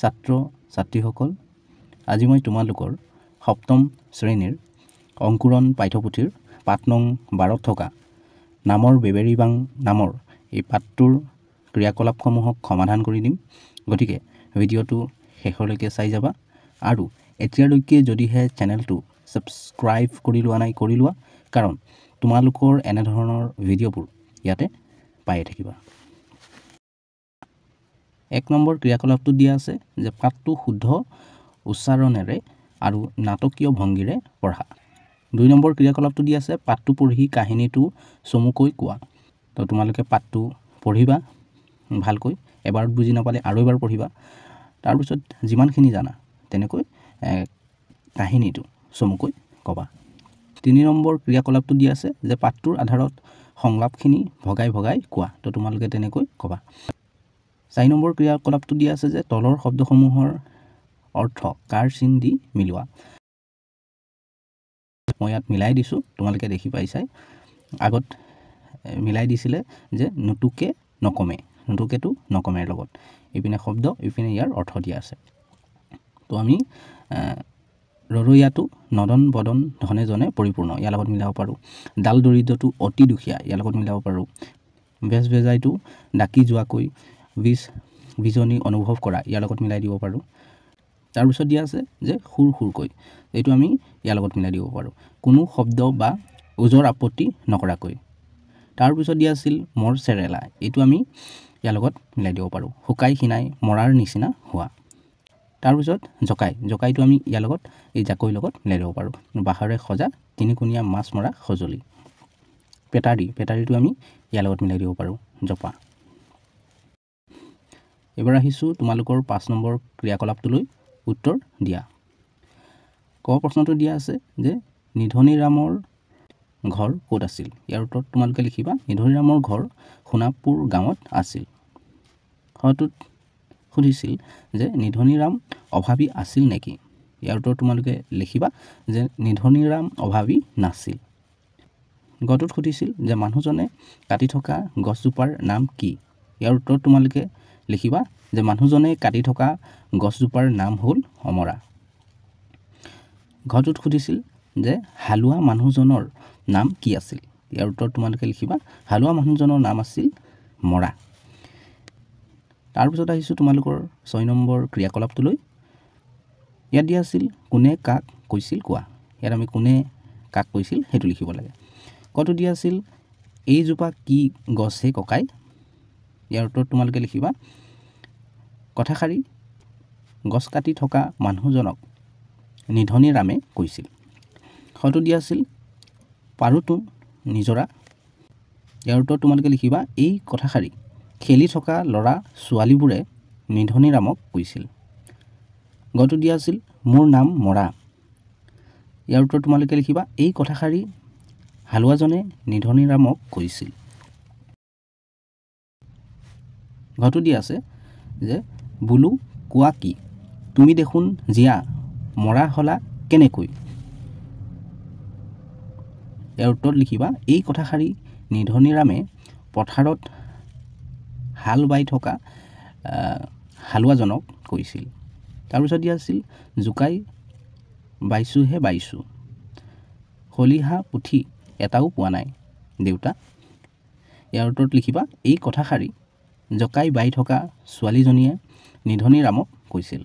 ছাত্ৰ ছাত্ৰীসকল আজি মই তোমালোকৰ সপ্তম শ্ৰেণীৰ অংকুৰণ পাঠ্যপুথিৰ পাট নং বাৰত থকা নামৰ বেবেৰী বাং নামৰ এই পাঠটোৰ ক্ৰিয়াকলাপসমূহক সমাধান কৰি দিম গতিকে ভিডিঅ'টো শেষলৈকে চাই যাবা আৰু এতিয়ালৈকে যদিহে চেনেলটো ছাবস্ক্ৰাইব কৰি লোৱা নাই কৰি লোৱা কাৰণ তোমালোকৰ এনেধৰণৰ ভিডিঅ'বোৰ ইয়াতে পায়ে থাকিবা এক নম্বৰ ক্ৰিয়াকলাপটো দিয়া আছে যে পাঠটো শুদ্ধ উচ্চাৰণেৰে আৰু নাটকীয় ভংগীৰে পঢ়া দুই নম্বৰ ক্ৰিয়াকলাপটো দিয়া আছে পাঠটো পঢ়ি কাহিনীটো চমুকৈ কোৱা তো তোমালোকে পাঠটো পঢ়িবা ভালকৈ এবাৰ বুজি নাপালে আৰু এবাৰ পঢ়িবা তাৰপিছত যিমানখিনি জানা তেনেকৈ কাহিনীটো চমুকৈ ক'বা তিনি নম্বৰ ক্ৰিয়াকলাপটো দিয়া আছে যে পাঠটোৰ আধাৰত সংলাপখিনি ভগাই ভগাই কোৱা তো তোমালোকে তেনেকৈ ক'বা চাৰি নম্বৰ ক্ৰিয়াকলাপটো দিয়া আছে যে তলৰ শব্দসমূহৰ অৰ্থ কাৰ চিন দি মিলোৱা মই ইয়াত মিলাই দিছোঁ তোমালোকে দেখি পাইছাই আগত মিলাই দিছিলে যে নুটুকে নকমে নুটুকেটো নকমেৰ লগত ইপিনে শব্দ ইপিনে ইয়াৰ অৰ্থ দিয়া আছে তো আমি ৰৰৈয়াটো নদন বদন ধনে জনে পৰিপূৰ্ণ ইয়াৰ লগত মিলাব পাৰোঁ ডাল দৰিদ্ৰটো অতি দুখীয়া ইয়াৰ লগত মিলাব পাৰোঁ বেজ বেজাইটো ডাকি যোৱাকৈ বীজ বীজনি অনুভৱ কৰা ইয়াৰ লগত মিলাই দিব পাৰোঁ তাৰপিছত দিয়া আছে যে সুৰ সুৰকৈ এইটো আমি ইয়াৰ লগত মিলাই দিব পাৰোঁ কোনো শব্দ বা ওজৰ আপত্তি নকৰাকৈ তাৰপিছত দিয়া আছিল মৰ চেৰেলা এইটো আমি ইয়াৰ লগত মিলাই দিব পাৰোঁ শুকাই খিনাই মৰাৰ নিচিনা হোৱা তাৰপিছত জকাই জকাইটো আমি ইয়াৰ লগত এই জাকৈৰ লগত মিলাই দিব পাৰোঁ বাঁহৰে সজা তিনিকুণীয়া মাছ মৰা সঁজুলি পেটাৰী পেটাৰীটো আমি ইয়াৰ লগত মিলাই দিব পাৰোঁ জপা এবাৰ আহিছোঁ তোমালোকৰ পাঁচ নম্বৰ ক্ৰিয়াকলাপটোলৈ উত্তৰ দিয়া ক প্ৰশ্নটো দিয়া আছে যে নিধনীৰামৰ ঘৰ ক'ত আছিল ইয়াৰ উত্তৰত তোমালোকে লিখিবা নিধনীৰামৰ ঘৰ সোণাপুৰ গাঁৱত আছিল হয়তো সুধিছিল যে নিধনীৰাম অভাৱী আছিল নেকি ইয়াৰ উত্তৰত তোমালোকে লিখিবা যে নিধনীৰাম অভাৱী নাছিল গটোত সুধিছিল যে মানুহজনে কাটি থকা গছজোপাৰ নাম কি ইয়াৰ উত্তৰত তোমালোকে লিখিবা যে মানুহজনে কাটি থকা গছজোপাৰ নাম হ'ল অমৰা ঘৰটোত সুধিছিল যে হালোৱা মানুহজনৰ নাম কি আছিল ইয়াৰ উত্তৰত তোমালোকে লিখিবা হালোৱা মানুহজনৰ নাম আছিল মৰা তাৰপিছত আহিছোঁ তোমালোকৰ ছয় নম্বৰ ক্ৰিয়াকলাপটোলৈ ইয়াত দিয়া আছিল কোনে কাক কৈছিল কোৱা ইয়াত আমি কোনে কাক কৈছিল সেইটো লিখিব লাগে কটো দিয়া আছিল এইজোপা কি গছ হে ককাই ইয়াৰ উত্তৰত তোমালোকে লিখিবা কথাষাৰি গছ কাটি থকা মানুহজনক নিধনী ৰামে কৈছিল হয়তো দিয়া আছিল পাৰো পাৰোঁতো নিজৰা ইয়াৰ উত্তৰ তোমালোকে লিখিবা এই কথাষাৰি খেলি থকা ল'ৰা ছোৱালীবোৰে নিধনী ৰামক কৈছিল গটো দিয়া আছিল মোৰ নাম মৰা ইয়াৰ উত্তৰ তোমালোকে লিখিবা এই কথাষাৰি হালোৱাজনে নিধনী ৰামক কৈছিল ঘটো দিয়া আছে যে বোলো কোৱা কি তুমি দেখোন জীয়া মৰা হ'লা কেনেকৈ ইয়াৰ উত্তৰত লিখিবা এই কথাষাৰি নিধনিৰামে পথাৰত হাল বাই থকা হালোৱাজনক কৈছিল তাৰপিছত দিয়া আছিল জোকাই বাইছোঁহে বাইছোঁ খলিহা পুঠি এটাও পোৱা নাই দেউতা ইয়াৰ উত্তৰত লিখিবা এই কথাষাৰি জকাই বাই থকা ছোৱালীজনীয়ে নিধনী ৰামক কৈছিল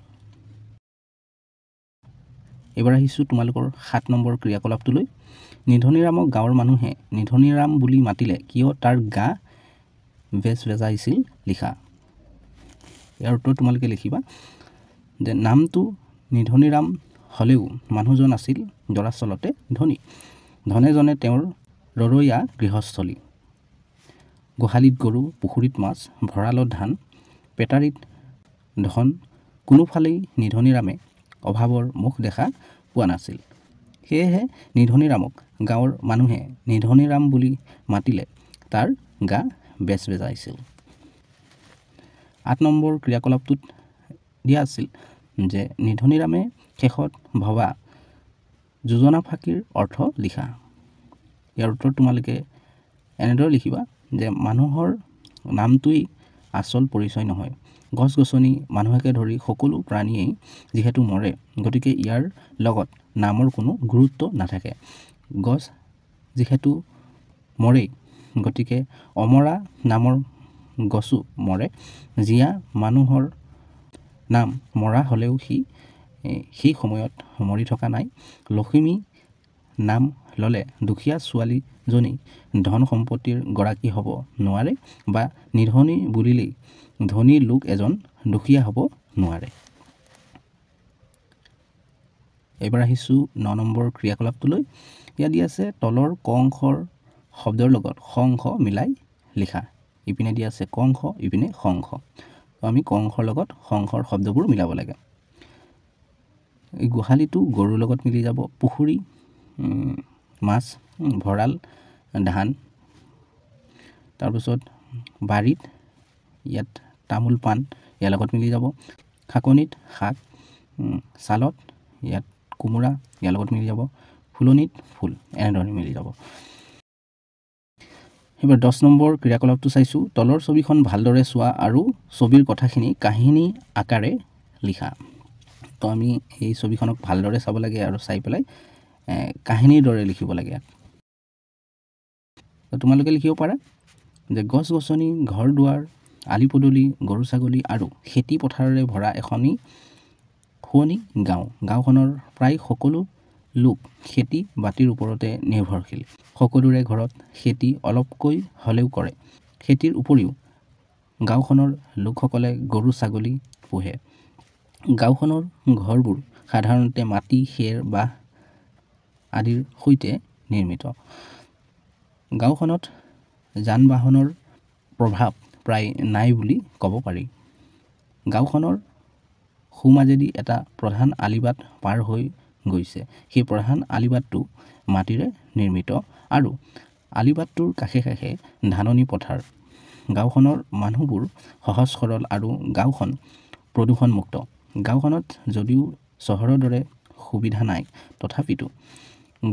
এইবাৰ আহিছোঁ তোমালোকৰ সাত নম্বৰ ক্ৰিয়াকলাপটোলৈ নিধনী ৰামক গাঁৱৰ মানুহে নিধনী ৰাম বুলি মাতিলে কিয় তাৰ গা বেজ বেজাইছিল লিখা ইয়াৰ উত্তৰ তোমালোকে লিখিবা যে নামটো নিধনী ৰাম হ'লেও মানুহজন আছিল দৰাচলতে ধনী ধনেজনে তেওঁৰ ৰৰৈয়া গৃহস্থলী গোহালিত গৰু পুখুৰীত মাছ ভঁৰালত ধান পেটাৰীত ধন কোনোফালেই নিধনিৰামে অভাৱৰ মুখ দেখা পোৱা নাছিল সেয়েহে নিধনিৰামক গাঁৱৰ মানুহে নিধনিৰাম বুলি মাতিলে তাৰ গা বেচবেজাইছিল আঠ নম্বৰ ক্ৰিয়াকলাপটোত দিয়া আছিল যে নিধনিৰামে শেষত ভবা যোজনা ফাঁকিৰ অৰ্থ লিখা ইয়াৰ উত্তৰ তোমালোকে এনেদৰে লিখিবা যে মানুহৰ নামটোৱেই আচল পৰিচয় নহয় গছ গছনি মানুহকে ধৰি সকলো প্ৰাণীয়ে যিহেতু মৰে গতিকে ইয়াৰ লগত নামৰ কোনো গুৰুত্ব নাথাকে গছ যিহেতু মৰেই গতিকে অমৰা নামৰ গছো মৰে জীয়া মানুহৰ নাম মৰা হ'লেও সি সেই সময়ত মৰি থকা নাই লখিমী নাম ল'লে দুখীয়া ছোৱালীজনী ধন সম্পত্তিৰ গৰাকী হ'ব নোৱাৰে বা নিধনী বুলিলেই ধনী লোক এজন দুখীয়া হ'ব নোৱাৰে এইবাৰ আহিছোঁ ন নম্বৰ ক্ৰিয়াকলাপটোলৈ ইয়াত দি আছে তলৰ কংশৰ শব্দৰ লগত শংখ মিলাই লিখা ইপিনে দি আছে কংশ ইপিনে শংখ আমি কংশৰ লগত শংখৰ শব্দবোৰ মিলাব লাগে গোহালিটো গৰুৰ লগত মিলি যাব পুখুৰী মাছ ভঁৰাল ধান তাৰপিছত বাৰীত ইয়াত তামোল পাণ ইয়াৰ লগত মিলি যাব খাকনিত শাক ছালত ইয়াত কোমোৰা ইয়াৰ লগত মিলি যাব ফুলনিত ফুল এনেধৰণে মিলি যাব সেইবাৰ দহ নম্বৰ ক্ৰিয়াকলাপটো চাইছোঁ তলৰ ছবিখন ভালদৰে চোৱা আৰু ছবিৰ কথাখিনি কাহিনী আকাৰে লিখা তো আমি এই ছবিখনক ভালদৰে চাব লাগে আৰু চাই পেলাই কাহিনীৰ দৰে লিখিব লাগে তোমালোকে লিখিব পাৰা যে গছ গছনি ঘৰ দুৱাৰ আলি পদূলি গৰু ছাগলী আৰু খেতি পথাৰেৰে ভৰা এখনি শুৱনি গাঁও গাঁওখনৰ প্ৰায় সকলো লোক খেতি বাতিৰ ওপৰতে নিৰ্ভৰশীল সকলোৰে ঘৰত খেতি অলপকৈ হ'লেও কৰে খেতিৰ উপৰিও গাঁওখনৰ লোকসকলে গৰু ছাগলী পোহে গাঁওখনৰ ঘৰবোৰ সাধাৰণতে মাটি খেৰ বাঁহ আদিৰ সৈতে নিৰ্মিত গাঁওখনত যান বাহনৰ প্ৰভাৱ প্ৰায় নাই বুলি ক'ব পাৰি গাঁওখনৰ সোমাজেদি এটা প্ৰধান আলিবাট পাৰ হৈ গৈছে সেই প্ৰধান আলিবাটটো মাটিৰে নিৰ্মিত আৰু আলিবাটটোৰ কাষে কাষে ধাননি পথাৰ গাঁওখনৰ মানুহবোৰ সহজ সৰল আৰু গাঁওখন প্ৰদূষণমুক্ত গাঁওখনত যদিও চহৰৰ দৰে সুবিধা নাই তথাপিতো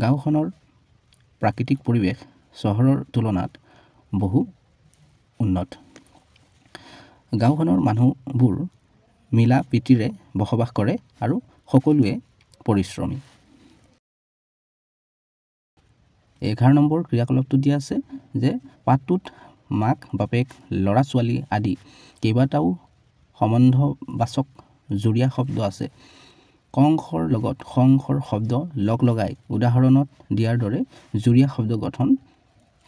গাঁওখনৰ প্ৰাকৃতিক পৰিৱেশ চহৰৰ তুলনাত বহু উন্নত গাঁওখনৰ মানুহবোৰ মিলা প্ৰীতিৰে বসবাস কৰে আৰু সকলোৱে পৰিশ্ৰমী এঘাৰ নম্বৰ ক্ৰিয়াকলাপটো দিয়া আছে যে পাতটোত মাক বাপেক ল'ৰা ছোৱালী আদি কেইবাটাও সম্বন্ধবাচক জুৰীয়া শব্দ আছে কংসৰ লগত সংসৰ শব্দ লগ লগাই উদাহৰণত দিয়াৰ দৰে জুৰীয়া শব্দ গঠন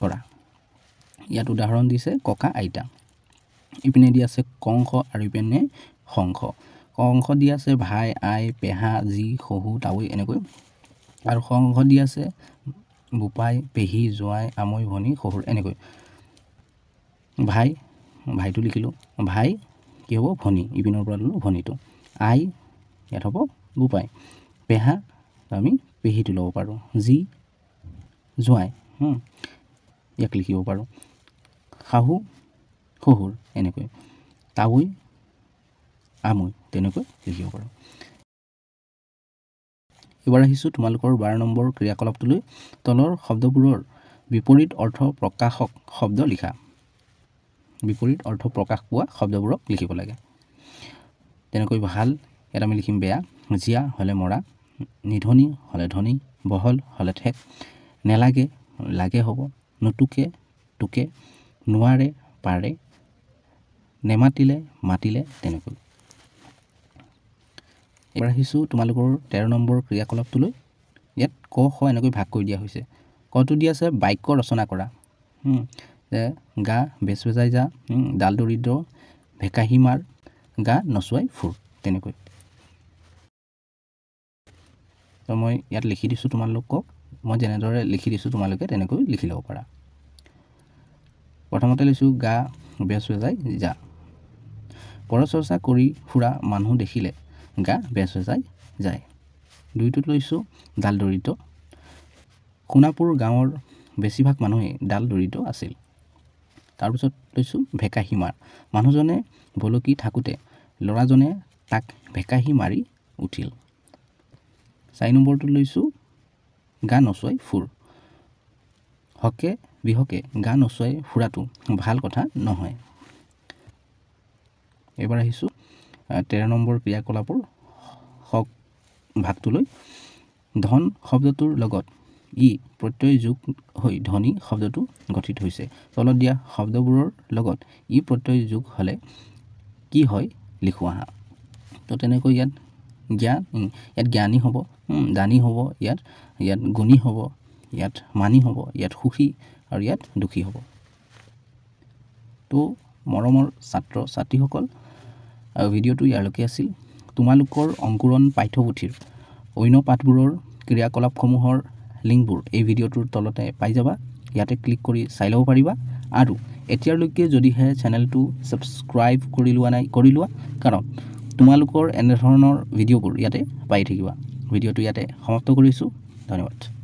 কৰা ইয়াত উদাহৰণ দিছে ককা আইতা ইপিনে দি আছে কংস আৰু ইপিনে শংখ কংস দি আছে ভাই আই পেহা জী শহু তাৱৈ এনেকৈ আৰু সংস দি আছে বোপাই পেহী জোঁৱাই আমৈ ভনী শহুৰ এনেকৈ ভাই ভাইটো লিখিলোঁ ভাই কি হ'ব ভনী ইপিনৰ পৰা ল'লোঁ ভনীটো আই ইয়াত হ'ব লোপাই পেহা আমি পেহীটো ল'ব পাৰোঁ যি জোঁৱাই ইয়াক লিখিব পাৰোঁ শাহু শহুৰ এনেকৈ তাৱৈ আমৈ তেনেকৈ লিখিব পাৰোঁ এইবাৰ আহিছোঁ তোমালোকৰ বাৰ নম্বৰ ক্ৰিয়াকলাপটোলৈ তলৰ শব্দবোৰৰ বিপৰীত অৰ্থ প্ৰকাশক শব্দ লিখা বিপৰীত অৰ্থ প্ৰকাশ পোৱা শব্দবোৰক লিখিব লাগে তেনেকৈ ভাল ইয়াত আমি লিখিম বেয়া জীয়া হ'লে মৰা নিধনী হ'লে ধনী বহল হ'লে ঠেক নেলাগে লাগে হ'ব নুটুকে টুকে নোৱাৰে পাৰে নেমাতিলে মাতিলে তেনেকৈ এইবাৰ আহিছোঁ তোমালোকৰ তেৰ নম্বৰ ক্ৰিয়াকলাপটোলৈ ইয়াত ক শ এনেকৈ ভাগ কৰি দিয়া হৈছে কটো দিয়া আছে বাক্য ৰচনা কৰা যে গা বেচবেজাই যা ডাল দৰিদ্ৰ ভেকাহী মাৰ গা নচুৱাই ফুৰ তেনেকৈ তো মই ইয়াত লিখি দিছোঁ তোমালোকক মই যেনেদৰে লিখি দিছোঁ তোমালোকে তেনেকৈ লিখি ল'ব পাৰা প্ৰথমতে লৈছোঁ গা বেচ হৈ যায় যা পৰচৰ্চা কৰি ফুৰা মানুহ দেখিলে গা বেচ হৈ যায় যায় দুইটোত লৈছোঁ ডাল দৰিদ্ৰ সোণাপুৰ গাঁৱৰ বেছিভাগ মানুহেই ডাল দৰিদ্ৰ আছিল তাৰপিছত লৈছোঁ ভেকাহী মাৰ মানুহজনে বলকি থাকোঁতে ল'ৰাজনে তাক ভেকাহী মাৰি উঠিল চাৰি নম্বৰটো লৈছোঁ গা নচুৱায় ফুৰ হকে বিহকে গা নচুৱাই ফুৰাটো ভাল কথা নহয় এইবাৰ আহিছোঁ তেৰ নম্বৰ ক্ৰিয়াকলাপৰ হক ভাগটোলৈ ধন শব্দটোৰ লগত ই প্ৰত্যয় যোগ হৈ ধনী শব্দটো গঠিত হৈছে তলত দিয়া শব্দবোৰৰ লগত ই প্ৰত্যয় যোগ হ'লে কি হয় লিখোৱা হা তো তেনেকৈ ইয়াত জ্ঞান ইয়াত জ্ঞানী হ'ব দানী হ'ব ইয়াত ইয়াত গুণী হ'ব ইয়াত মানি হ'ব ইয়াত সুখী আৰু ইয়াত দুখী হ'ব তো মৰমৰ ছাত্ৰ ছাত্ৰীসকল ভিডিঅ'টো ইয়াৰলৈকে আছিল তোমালোকৰ অংকুৰণ পাঠ্যপুথিৰ অন্য পাঠবোৰৰ ক্ৰিয়াকলাপসমূহৰ লিংকবোৰ এই ভিডিঅ'টোৰ তলতে পাই যাবা ইয়াতে ক্লিক কৰি চাই ল'ব পাৰিবা আৰু এতিয়ালৈকে যদিহে চেনেলটো ছাবস্ক্ৰাইব কৰি লোৱা নাই কৰি লোৱা কাৰণ তোমালোকৰ এনেধৰণৰ ভিডিঅ'বোৰ ইয়াতে পাই থাকিবা ভিডিঅ'টো ইয়াতে সমাপ্ত কৰিছোঁ ধন্যবাদ